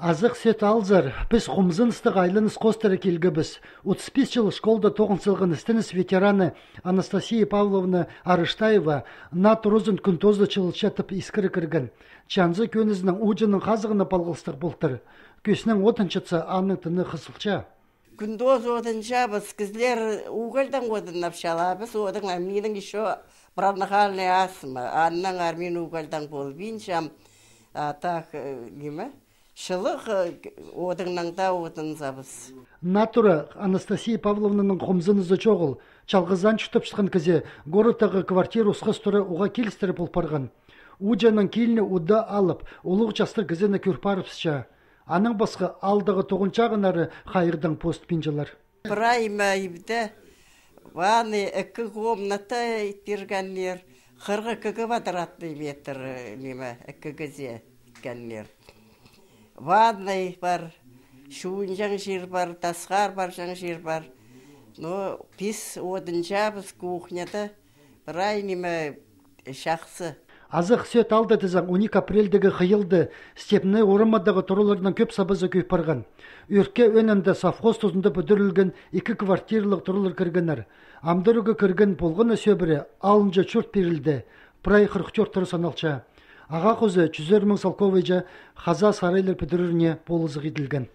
азық сет алзыр біз хумзын ыстық айлын келгі біз. отыз бес жыл тоғын сылғын істініс ветераны анастасия павловна арыштаева нат розын күнтозды шатып ескірі кіргін чанзы көнізінің ұжының қазығына палғылыстық бұлтыр көсінің отыншыцы аның тыны қысылча тоз одынша біз кізлер угольдан отын напшала біз одың менің еще анның болып иншам так э, неме шылық э, одыңнаңда одынзабыз. Натура Анастасия Павловнаның қомзынызы чоғыл. Чалғызан чүтіп кізе, городтағы квартир ұсқыз тұры оға келістіріп ұлпарған. Уджаның келіні уда алып, олық жастыр кізені көрпарыпсыша. Аның басқы алдығы ғынары қайырдың пост пинжалар. Прайма ибді, ваны үкі комната квадратный метр неме кізе ванной бар шуын жер бар тасқар бар жаң жер бар но пис жабыз кухняда бірай неме шақсы азық сөт алды он уник апрельдегі қиылды степный орамадағы тұрылардан көп сабызы барған. үрке өнінді совхоз тұзында бүдірілген екі квартиралық тұрылыр кіргенір амдырығы кірген болғаны сөбірі алынжы чөрт берілді прай қырық төрт аға қозы 100 000 салковы жа хаза сарайлар пүдірірне болызығы еділген